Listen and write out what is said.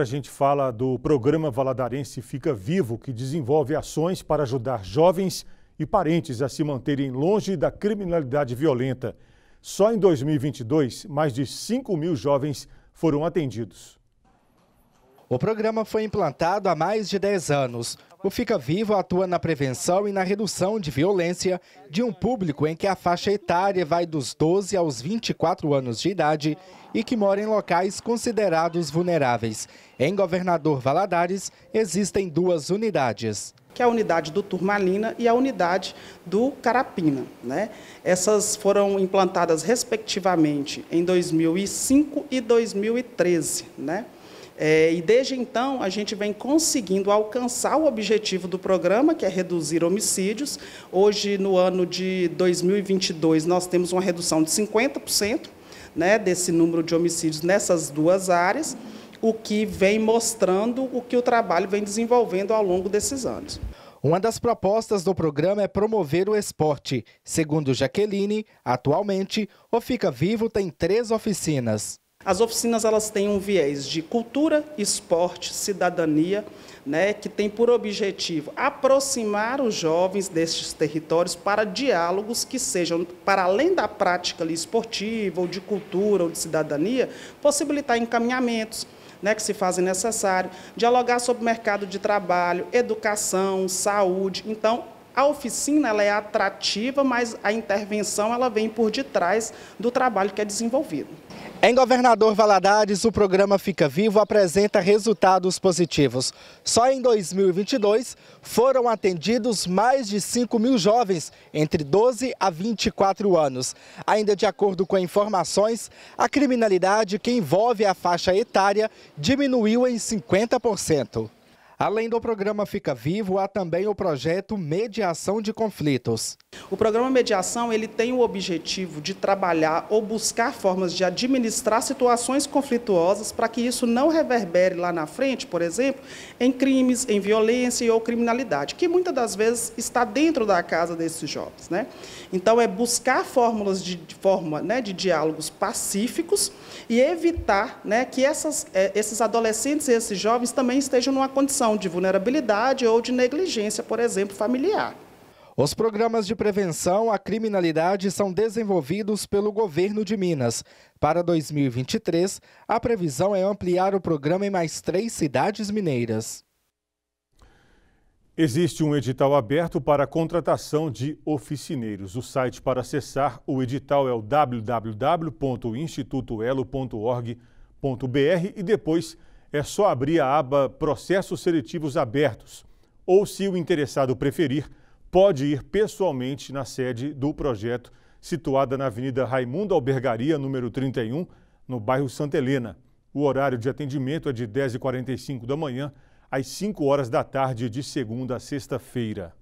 A gente fala do programa Valadarense Fica Vivo, que desenvolve ações para ajudar jovens e parentes a se manterem longe da criminalidade violenta. Só em 2022, mais de 5 mil jovens foram atendidos. O programa foi implantado há mais de 10 anos. O Fica Vivo atua na prevenção e na redução de violência de um público em que a faixa etária vai dos 12 aos 24 anos de idade e que mora em locais considerados vulneráveis. Em Governador Valadares, existem duas unidades que é a unidade do Turmalina e a unidade do Carapina. Né? Essas foram implantadas, respectivamente, em 2005 e 2013. Né? É, e desde então, a gente vem conseguindo alcançar o objetivo do programa, que é reduzir homicídios. Hoje, no ano de 2022, nós temos uma redução de 50% né, desse número de homicídios nessas duas áreas, o que vem mostrando o que o trabalho vem desenvolvendo ao longo desses anos. Uma das propostas do programa é promover o esporte. Segundo Jaqueline, atualmente, o Fica Vivo tem três oficinas. As oficinas elas têm um viés de cultura, esporte, cidadania, né, que tem por objetivo aproximar os jovens destes territórios para diálogos que sejam, para além da prática ali, esportiva, ou de cultura, ou de cidadania, possibilitar encaminhamentos, né, que se fazem necessário, dialogar sobre o mercado de trabalho, educação, saúde. Então, a oficina ela é atrativa, mas a intervenção ela vem por detrás do trabalho que é desenvolvido. Em Governador Valadares, o programa Fica Vivo apresenta resultados positivos. Só em 2022 foram atendidos mais de 5 mil jovens entre 12 a 24 anos. Ainda de acordo com informações, a criminalidade que envolve a faixa etária diminuiu em 50%. Além do programa Fica Vivo, há também o projeto Mediação de Conflitos. O programa Mediação ele tem o objetivo de trabalhar ou buscar formas de administrar situações conflituosas para que isso não reverbere lá na frente, por exemplo, em crimes, em violência ou criminalidade, que muitas das vezes está dentro da casa desses jovens. Né? Então, é buscar fórmulas de, de forma né, de diálogos pacíficos e evitar né, que essas, eh, esses adolescentes e esses jovens também estejam numa condição situação de vulnerabilidade ou de negligência, por exemplo, familiar. Os programas de prevenção à criminalidade são desenvolvidos pelo governo de Minas. Para 2023, a previsão é ampliar o programa em mais três cidades mineiras. Existe um edital aberto para a contratação de oficineiros. O site para acessar o edital é o www.institutoelo.org.br e depois é só abrir a aba Processos Seletivos Abertos, ou, se o interessado preferir, pode ir pessoalmente na sede do projeto, situada na Avenida Raimundo Albergaria, número 31, no bairro Santa Helena. O horário de atendimento é de 10h45 da manhã às 5 horas da tarde, de segunda a sexta-feira.